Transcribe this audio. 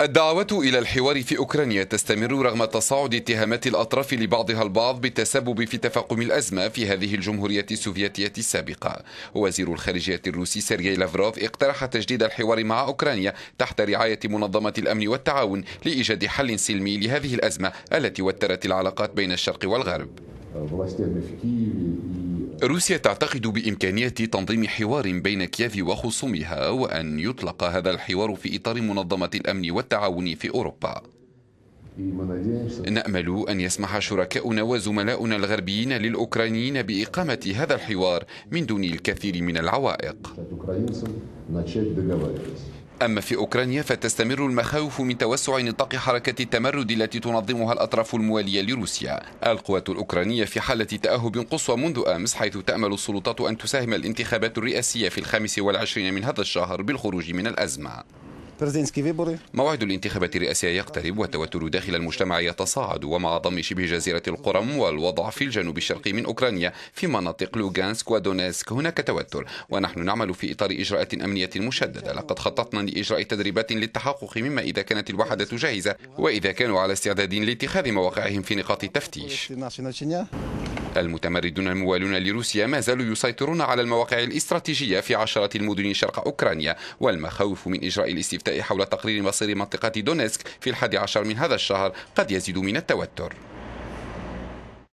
الدعوة إلى الحوار في أوكرانيا تستمر رغم تصاعد اتهامات الأطراف لبعضها البعض بالتسبب في تفاقم الأزمة في هذه الجمهورية السوفيتية السابقة وزير الخارجية الروسي سيرجي لافروف اقترح تجديد الحوار مع أوكرانيا تحت رعاية منظمة الأمن والتعاون لإيجاد حل سلمي لهذه الأزمة التي وترت العلاقات بين الشرق والغرب روسيا تعتقد بإمكانية تنظيم حوار بين كييف وخصومها وأن يطلق هذا الحوار في إطار منظمة الأمن والتعاون في أوروبا نأمل أن يسمح شركاؤنا وزملاؤنا الغربيين للأوكرانيين بإقامة هذا الحوار من دون الكثير من العوائق أما في أوكرانيا فتستمر المخاوف من توسع نطاق حركة التمرد التي تنظمها الأطراف الموالية لروسيا القوات الأوكرانية في حالة تأهب قصوى منذ أمس حيث تأمل السلطات أن تساهم الانتخابات الرئاسية في الخامس والعشرين من هذا الشهر بالخروج من الأزمة موعد الانتخابات الرئاسية يقترب والتوتر داخل المجتمع يتصاعد ومع ضم شبه جزيرة القرم والوضع في الجنوب الشرقي من أوكرانيا في مناطق لوغانسك ودونيسك هناك توتر ونحن نعمل في إطار إجراءات أمنية مشددة لقد خططنا لإجراء تدريبات للتحقق مما إذا كانت الوحدة جاهزة وإذا كانوا على استعداد لاتخاذ مواقعهم في نقاط التفتيش المتمردون الموالون لروسيا ما زالوا يسيطرون على المواقع الاستراتيجية في عشرة المدن شرق أوكرانيا والمخاوف من إجراء الاستفتاء حول تقرير مصير منطقة دونيسك في الحادي عشر من هذا الشهر قد يزيد من التوتر